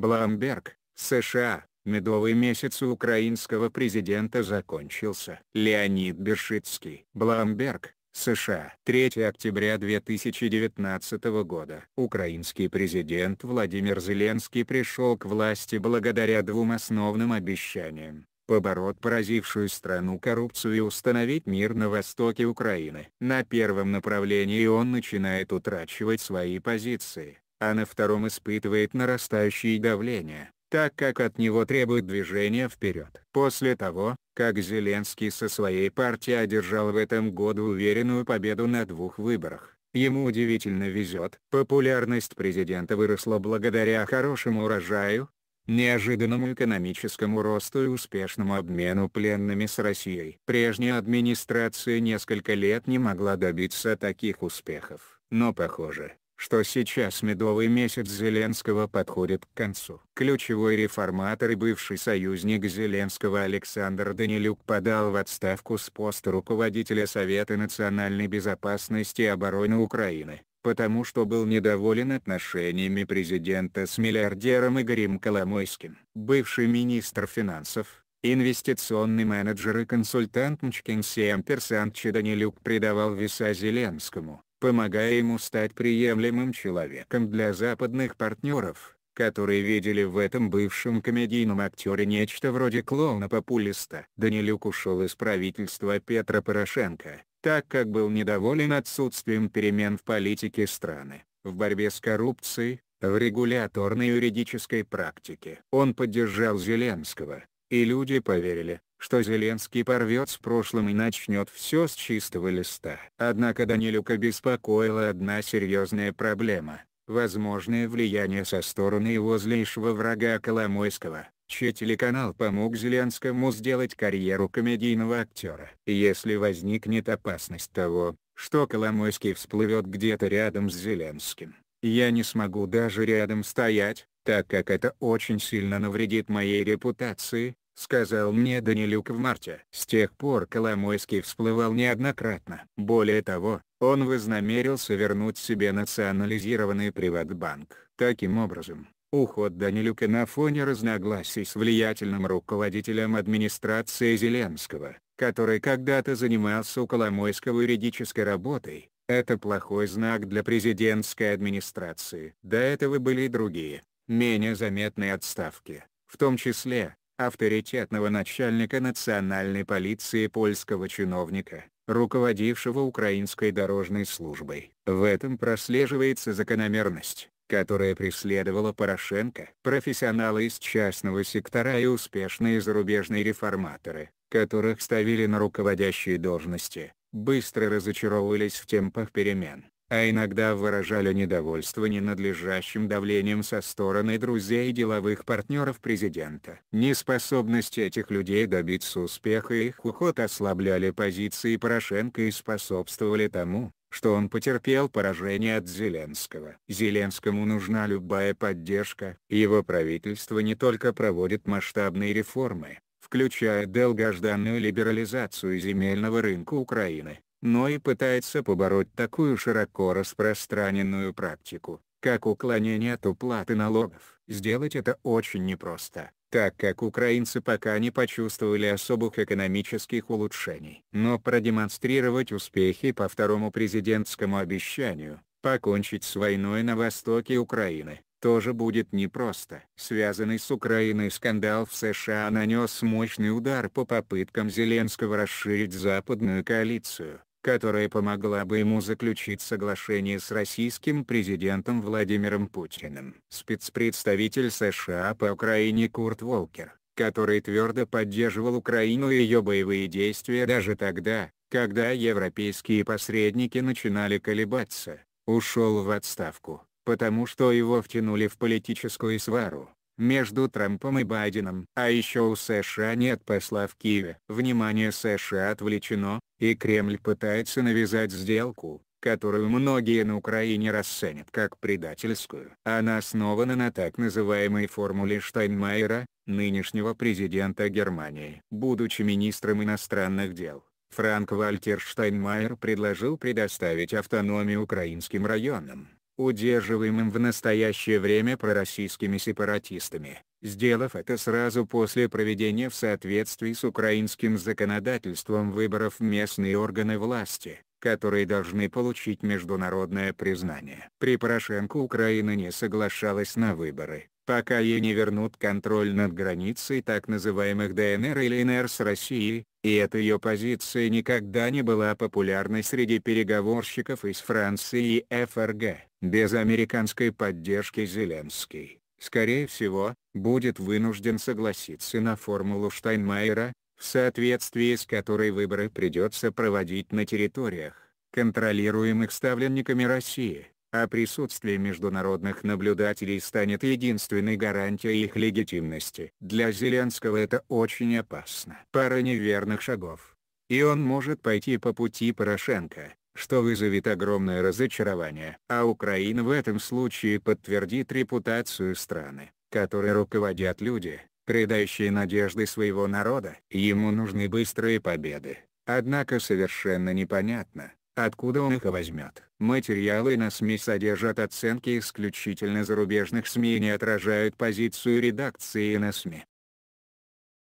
Бламберг, США, медовый месяц у украинского президента закончился. Леонид Бершицкий. Бламберг, США. 3 октября 2019 года. Украинский президент Владимир Зеленский пришел к власти благодаря двум основным обещаниям побороть поразившую страну коррупцию и установить мир на востоке Украины. На первом направлении он начинает утрачивать свои позиции а на втором испытывает нарастающее давление, так как от него требует движения вперед. После того, как Зеленский со своей партией одержал в этом году уверенную победу на двух выборах, Ему удивительно везет. Популярность президента выросла благодаря хорошему урожаю, неожиданному экономическому росту и успешному обмену пленными с Россией. Прежняя администрация несколько лет не могла добиться таких успехов. Но похоже, что сейчас медовый месяц Зеленского подходит к концу. Ключевой реформатор и бывший союзник Зеленского Александр Данилюк подал в отставку с поста руководителя Совета национальной безопасности и обороны Украины, потому что был недоволен отношениями президента с миллиардером Игорем Коломойским. Бывший министр финансов, Инвестиционный менеджер и консультант МЧКИНСИ Амперсанчи Данилюк придавал веса Зеленскому, помогая ему стать приемлемым человеком для западных партнеров, которые видели в этом бывшем комедийном актере нечто вроде клоуна-популиста. Данилюк ушел из правительства Петра Порошенко, так как был недоволен отсутствием перемен в политике страны, в борьбе с коррупцией, в регуляторной юридической практике. Он поддержал Зеленского, и люди поверили, что Зеленский порвет с прошлым и начнет все с чистого листа. Однако Данилюка беспокоила одна серьезная проблема – возможное влияние со стороны его злейшего врага Коломойского, чей телеканал помог Зеленскому сделать карьеру комедийного актера. Если возникнет опасность того, что Коломойский всплывет где-то рядом с Зеленским, я не смогу даже рядом стоять, так как это очень сильно навредит моей репутации, сказал мне Данилюк в марте. С тех пор Коломойский всплывал неоднократно. Более того, он вознамерился вернуть себе национализированный Приватбанк. Таким образом, Уход Данилюка на фоне разногласий с влиятельным руководителем администрации Зеленского, который когда-то занимался у Коломойского юридической работой, это плохой знак для президентской администрации. До этого были и другие, менее заметные отставки, в том числе, авторитетного начальника национальной полиции польского чиновника, руководившего украинской дорожной службой. В этом прослеживается закономерность которая преследовала Порошенко. Профессионалы из частного сектора и успешные зарубежные реформаторы, которых ставили на руководящие должности, быстро разочаровывались в темпах перемен, а иногда выражали недовольство ненадлежащим давлением со стороны друзей и деловых партнеров президента. Неспособность этих людей добиться успеха и их уход ослабляли позиции Порошенко и способствовали тому, что он потерпел поражение от Зеленского. Зеленскому нужна любая поддержка. Его правительство не только проводит масштабные реформы, включая долгожданную либерализацию земельного рынка Украины, но и пытается побороть такую широко распространенную практику, как уклонение от уплаты налогов. Сделать это очень непросто, так как украинцы пока не почувствовали особых экономических улучшений. Но продемонстрировать успехи по второму президентскому обещанию, покончить с войной на востоке Украины, тоже будет непросто. Связанный с Украиной скандал в США нанес мощный удар по попыткам Зеленского расширить западную коалицию которая помогла бы ему заключить соглашение с российским президентом Владимиром Путиным. Спецпредставитель США по Украине Курт Волкер, который твердо поддерживал Украину и ее боевые действия даже тогда, когда европейские посредники начинали колебаться, ушел в отставку, потому что его втянули в политическую свару между Трампом и Байденом. А еще у США нет посла в Киеве. Внимание США отвлечено, и Кремль пытается навязать сделку, которую многие на Украине расценят как предательскую. Она основана на так называемой формуле Штайнмайера, нынешнего президента Германии. Будучи министром иностранных дел, Франк Вальтер Штайнмайер предложил предоставить автономию украинским районам удерживаемым в настоящее время пророссийскими сепаратистами, сделав это сразу после проведения в соответствии с украинским законодательством выборов местные органы власти которые должны получить международное признание. При Порошенко Украина не соглашалась на выборы, пока ей не вернут контроль над границей так называемых ДНР или НР с Россией, и эта ее позиция никогда не была популярной среди переговорщиков из Франции и ФРГ. Без американской поддержки Зеленский, скорее всего, будет вынужден согласиться на формулу Штайнмайера, в соответствии с которой выборы придется проводить на территориях, контролируемых ставленниками России а присутствие международных наблюдателей станет единственной гарантией их легитимности. Для Зеленского это очень опасно. Пара неверных шагов. И он может пойти по пути Порошенко, что вызовет огромное разочарование. А Украина в этом случае подтвердит репутацию страны, которой руководят люди, предающие надежды своего народа. Ему нужны быстрые победы. Однако совершенно непонятно, откуда он их и возьмет. Материалы на СМИ содержат оценки исключительно зарубежных СМИ и не отражают позицию редакции на СМИ.